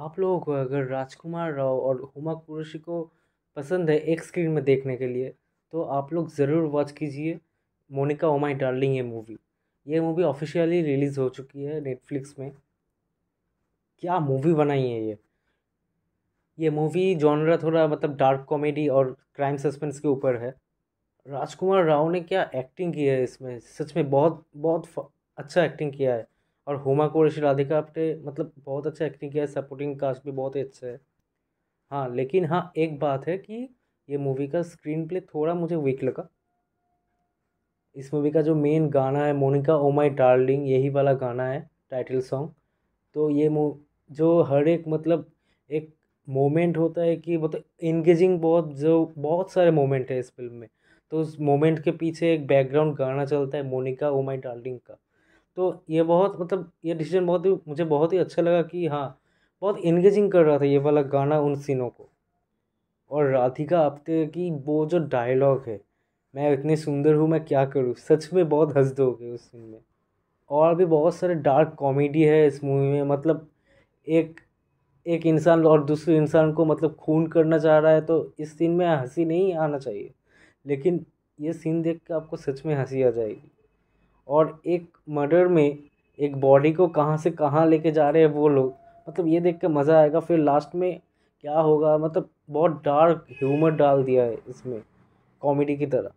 आप लोगों को अगर राजकुमार राव और हुमा कुरैशी को पसंद है एक स्क्रीन में देखने के लिए तो आप लोग ज़रूर वॉच कीजिए मोनिका ओ माई डार्लिंग ये मूवी ये मूवी ऑफिशियली रिलीज़ हो चुकी है नेटफ्लिक्स में क्या मूवी बनाई है ये ये मूवी जॉनरा थोड़ा मतलब डार्क कॉमेडी और क्राइम सस्पेंस के ऊपर है राजकुमार राव ने क्या एक्टिंग की है इसमें सच में बहुत बहुत अच्छा एक्टिंग किया है और हुमा कुरैशी राधिका आपने मतलब बहुत अच्छा एक्टिंग किया है सपोर्टिंग कास्ट भी बहुत ही अच्छा है हाँ लेकिन हाँ एक बात है कि ये मूवी का स्क्रीन प्ले थोड़ा मुझे वीक लगा इस मूवी का जो मेन गाना है मोनिका ओ माई डार्लिंग यही वाला गाना है टाइटल सॉन्ग तो ये जो हर एक मतलब एक मोमेंट होता है कि मतलब इंगेजिंग बहुत जो बहुत सारे मोमेंट है इस फिल्म में तो उस मोमेंट के पीछे एक बैकग्राउंड गाना चलता है मोनिका ओ माई डार्लिंग का तो ये बहुत मतलब ये डिसीजन बहुत ही मुझे बहुत ही अच्छा लगा कि हाँ बहुत इंगेजिंग कर रहा था ये वाला गाना उन सीनों को और राधिका आप्ते तो की वो जो डायलॉग है मैं इतनी सुंदर हूँ मैं क्या करूँ सच में बहुत हंस दोगे उस सीन में और भी बहुत सारे डार्क कॉमेडी है इस मूवी में मतलब एक एक इंसान और दूसरे इंसान को मतलब खून करना चाह रहा है तो इस सीन में हंसी नहीं आना चाहिए लेकिन ये सीन देख के आपको सच में हंसी आ जाएगी और एक मर्डर में एक बॉडी को कहाँ से कहाँ लेके जा रहे हैं वो लोग मतलब ये देख के मज़ा आएगा फिर लास्ट में क्या होगा मतलब बहुत डार्क ह्यूमर डाल दिया है इसमें कॉमेडी की तरह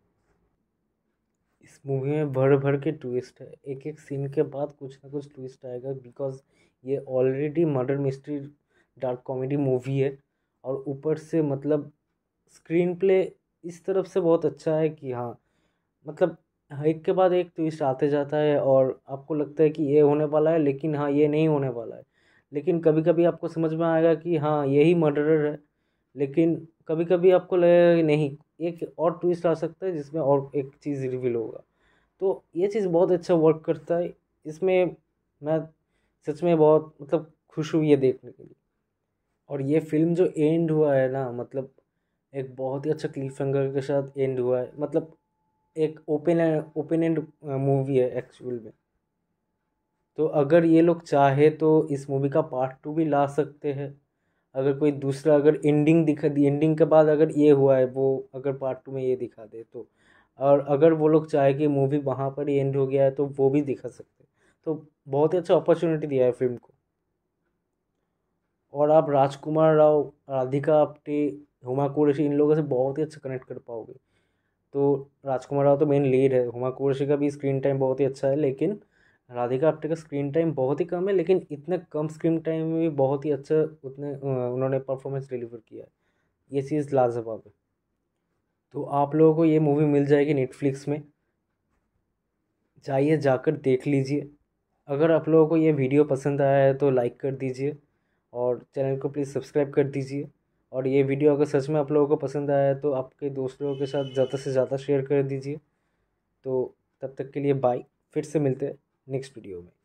इस मूवी में भर भर के ट्विस्ट है एक एक सीन के बाद कुछ ना कुछ ट्विस्ट आएगा बिकॉज ये already murder mystery dark comedy movie है और ऊपर से मतलब स्क्रीन प्ले इस तरफ से बहुत अच्छा है कि हाँ मतलब हाँ, एक के बाद एक ट्विस्ट तो आते जाता है और आपको लगता है कि ये होने वाला है लेकिन हाँ ये नहीं होने वाला है लेकिन कभी कभी आपको समझ में आएगा कि हाँ यही मर्डरर है लेकिन कभी कभी आपको लगेगा कि नहीं एक और ट्विस्ट आ सकता है जिसमें और एक चीज़ रिवील होगा तो ये चीज़ बहुत अच्छा वर्क करता है इसमें मैं सच में बहुत मतलब खुश हुई है देखने के लिए और ये फिल्म जो एंड हुआ है ना मतलब एक बहुत ही अच्छा फिंगर के साथ एंड हुआ है मतलब एक ओपन ओपन एंड मूवी है एक्चुअल में तो अगर ये लोग चाहे तो इस मूवी का पार्ट टू भी ला सकते हैं अगर कोई दूसरा अगर एंडिंग दिखा दी एंडिंग के बाद अगर ये हुआ है वो अगर पार्ट टू में ये दिखा दे तो और अगर वो लोग चाहे कि मूवी वहाँ पर ही एंड हो गया है तो वो भी दिखा सकते हैं तो बहुत ही अच्छा अपॉर्चुनिटी दिया है फिल्म को और आप राजकुमार राव राधिका आप्टे हुमा कुरेशी इन लोगों से बहुत ही अच्छा कनेक्ट कर पाओगे तो राजकुमार राव तो मेन लीड है हुमा कुरैशी का भी स्क्रीन टाइम बहुत ही अच्छा है लेकिन राधिका आप्टे का स्क्रीन टाइम बहुत ही कम है लेकिन इतने कम स्क्रीन टाइम में भी बहुत ही अच्छा उतने उन्होंने परफॉर्मेंस डिलीवर किया है ये चीज़ लाजवाब है तो आप लोगों को ये मूवी मिल जाएगी नेटफ्लिक्स में जाइए जाकर देख लीजिए अगर आप लोगों को ये वीडियो पसंद आया है तो लाइक कर दीजिए और चैनल को प्लीज़ सब्सक्राइब कर दीजिए और ये वीडियो अगर सच में आप लोगों को पसंद आया है तो आपके दोस्तों के साथ ज़्यादा से ज़्यादा शेयर कर दीजिए तो तब तक के लिए बाय फिर से मिलते हैं नेक्स्ट वीडियो में